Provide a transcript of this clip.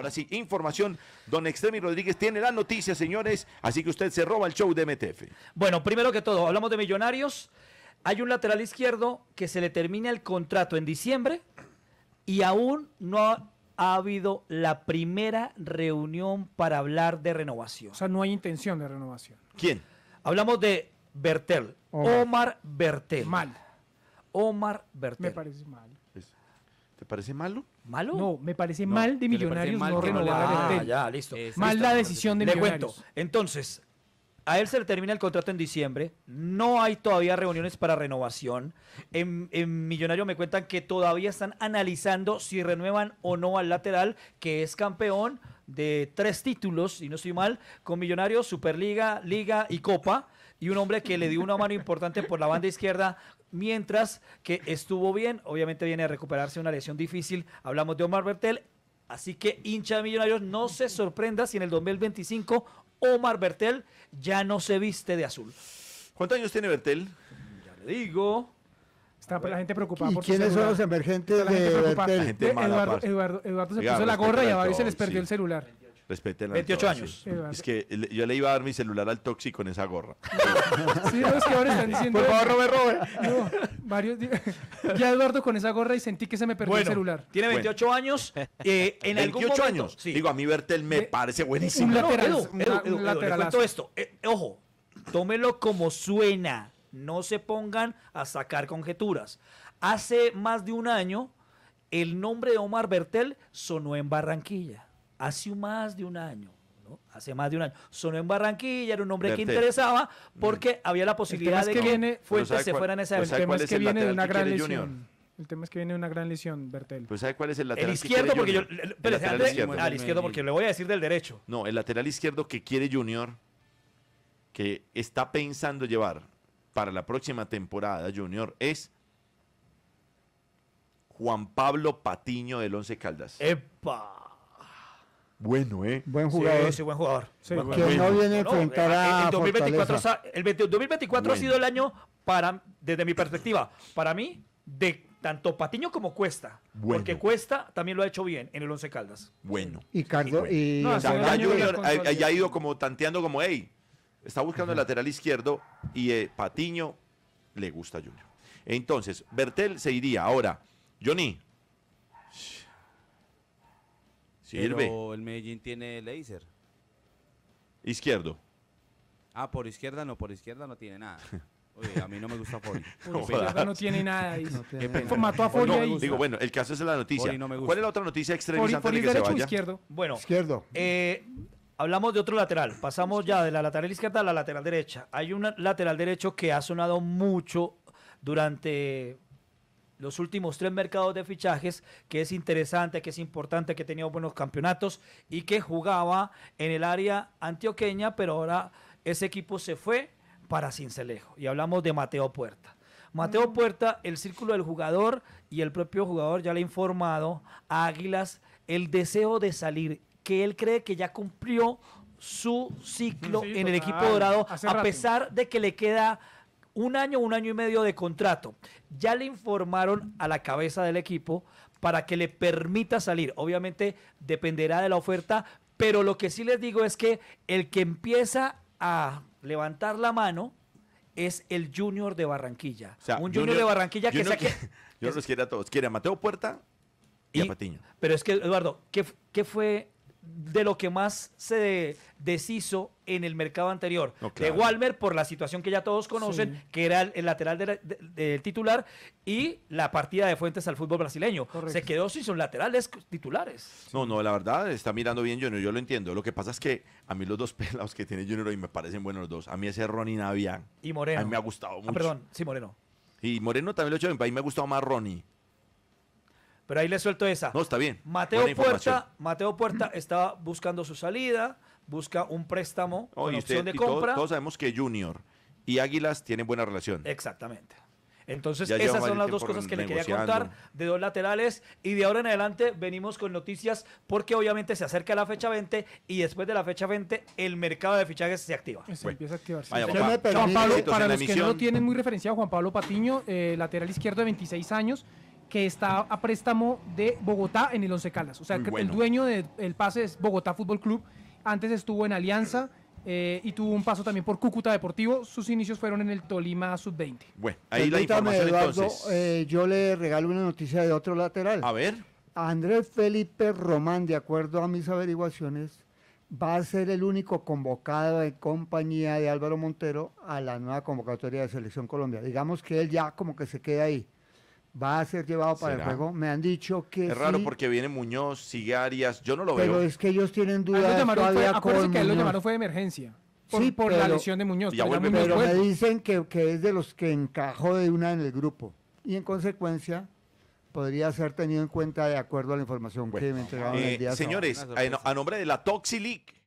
Ahora sí, información. Don Extremi Rodríguez tiene la noticia, señores. Así que usted se roba el show de MTF. Bueno, primero que todo, hablamos de Millonarios. Hay un lateral izquierdo que se le termina el contrato en diciembre y aún no ha, habido la primera reunión para hablar de renovación. O sea, no hay intención de renovación. ¿Quién? Hablamos de Bertel. Omar, Omar Bertel. Mal. Omar Bertel. Me parece mal parece malo? ¿Malo? No, me parece mal de Millonarios mal no renovar ah, ya, listo. mal la decisión de Millonarios. cuento. Entonces, a él se le termina el contrato en diciembre. No hay todavía reuniones para renovación. En, Millonarios Millonario me cuentan que todavía están analizando si renuevan o no al lateral, que es campeón de tres títulos, y no estoy mal, con Millonarios, Superliga, Liga y Copa. Y un hombre que le dio una mano importante por la banda izquierda mientras que estuvo bien. Obviamente viene a recuperarse una lesión difícil. Hablamos de Omar Bertel. Así que hincha de Millonarios, no se sorprenda si en el 2025 Omar Bertel ya no se viste de azul. ¿Cuántos años tiene Bertel? Ya le digo. Está pues, la gente preocupada. ¿Y quiénes son los emergentes de Bertel? Eduardo, Eduardo, Eduardo, se puso la gorra y a varios se les perdió el celular. Respeten 28 años. Es que yo le iba a dar mi celular al Toxi con esa gorra. Sí, no, es que ahora están diciendo. Por favor, Robert, Robert. Ya Eduardo con esa gorra y sentí que se me perdió el celular. tiene 28 años. Eh, en 28 años. Digo, a mí Bertel me parece buenísimo. un cuento esto. Eh, ojo, tómelo como suena. No se pongan a sacar conjeturas. Hace más de un año, el nombre de Omar Bertel sonó en Barranquilla hace más de un año. ¿no? Hace más de un año. Sonó en Barranquilla, era un hombre que interesaba porque mm. había la posibilidad de que, viene, se fuera en esa El tema es que viene de una gran lesión. El tema es que viene una gran lesión, Bertel. Pues ¿sabe cuál es el lateral? izquierdo, porque El, izquierdo, porque le voy a decir del derecho. No, el lateral izquierdo que quiere Junior, que está pensando llevar para la próxima temporada, Junior, es Juan Pablo Patiño del Once Caldas. ¡Epa! bueno, ¿eh? Buen jugador. Sí, buen jugador. no viene a enfrentar eh, a. El 2024, ha sido el año, para, desde mi perspectiva, para mí, de tanto Patiño como Cuesta. Porque Cuesta también lo ha hecho bien en el Once Caldas. Bueno. Y Carlos. Y, Junior ha, ido como tanteando, como, hey, está buscando el lateral izquierdo y eh, Patiño le gusta a Junior. Entonces, Bertel se iría. Ahora, Johnny, Sirve. Pero el Medellín tiene láser Izquierdo. Ah, por izquierda no, por izquierda no tiene nada. Oye, a mí no me gusta Fori. no tiene No tiene nada. Mató a Fori no, ahí. Digo, bueno, el caso es la noticia. ¿Cuál es la otra noticia extremista? Fori, que derecho se izquierdo? Bueno, izquierdo. Eh, hablamos de otro lateral. Pasamos ya de la lateral izquierda a la lateral derecha. Hay un lateral derecho que ha sonado mucho durante los últimos tres mercados de fichajes, que es interesante, que es importante, que tenía buenos campeonatos y que jugaba en el área antioqueña, pero ahora ese equipo se fue para Cincelejo. Y hablamos de Mateo Puerta. Mateo mm. Puerta, el círculo del jugador y el propio jugador ya le ha informado a Águilas el deseo de salir, que él cree que ya cumplió su ciclo en el equipo dorado, a pesar de que le queda un año, un año y medio de contrato. Ya le informaron a la cabeza del equipo para que le permita salir. Obviamente dependerá de la oferta, pero lo que sí les digo es que el que empieza a levantar la mano es el Junior de Barranquilla. un Junior, de Barranquilla que no. Yo los quiere a todos. Quiere a Mateo Puerta y, a Patiño. Pero es que, Eduardo, qué fue de lo que más se deshizo en el mercado anterior. De Walmer por la situación que ya todos conocen, que era el, lateral del titular, y la partida de Fuentes al fútbol brasileño. Se quedó sin son laterales titulares. No, no, la verdad está mirando bien Junior, yo lo entiendo. Lo que pasa es que a mí los dos pelados que tiene Junior y me parecen buenos los dos. A mí ese Ronnie Navia. Y Moreno. A mí me ha gustado ah, mucho. perdón, sí, Moreno. Y Moreno también lo he hecho bien, a mí me ha gustado más Ronnie. Pero ahí le suelto esa. No, está bien. Mateo Puerta, Mateo Puerta estaba buscando su salida, busca un préstamo opción de compra. todos sabemos que Junior y Águilas tienen buena relación. Exactamente. Entonces, esas son las dos cosas que le quería contar de dos laterales. Y de ahora en adelante venimos con noticias porque obviamente se acerca la fecha 20 y después de la fecha 20 el mercado de fichajes se activa. Se empieza a activarse. Juan, Pablo, para los que no lo tienen muy referenciado, Juan Pablo Patiño, eh, lateral izquierdo de 26 años que está a préstamo de Bogotá en el Once Caldas. O sea, que el dueño del pase es Bogotá Fútbol Club. Antes estuvo en Alianza. Eh, y tuvo un paso también por Cúcuta Deportivo. Sus inicios fueron en el Tolima Sub-20. Bueno, ahí la información eh, yo le regalo una noticia de otro lateral. A ver. Andrés Felipe Román, de acuerdo a mis averiguaciones, va a ser el único convocado de compañía de Álvaro Montero a la nueva convocatoria de Selección Colombia. Digamos que él ya como que se queda ahí va a ser llevado para el juego. Me han dicho que. Es raro porque viene Muñoz, sigue yo no lo veo. Pero es que ellos tienen dudas. todavía fue, que él lo llamaron fue de emergencia. sí, por la lesión de Muñoz. pero me dicen que, es de los que encajó de una en el grupo. Y en consecuencia podría ser tenido en cuenta de acuerdo a la información que me entregaron el eh, día Señores, a, nombre de la ToxiLeak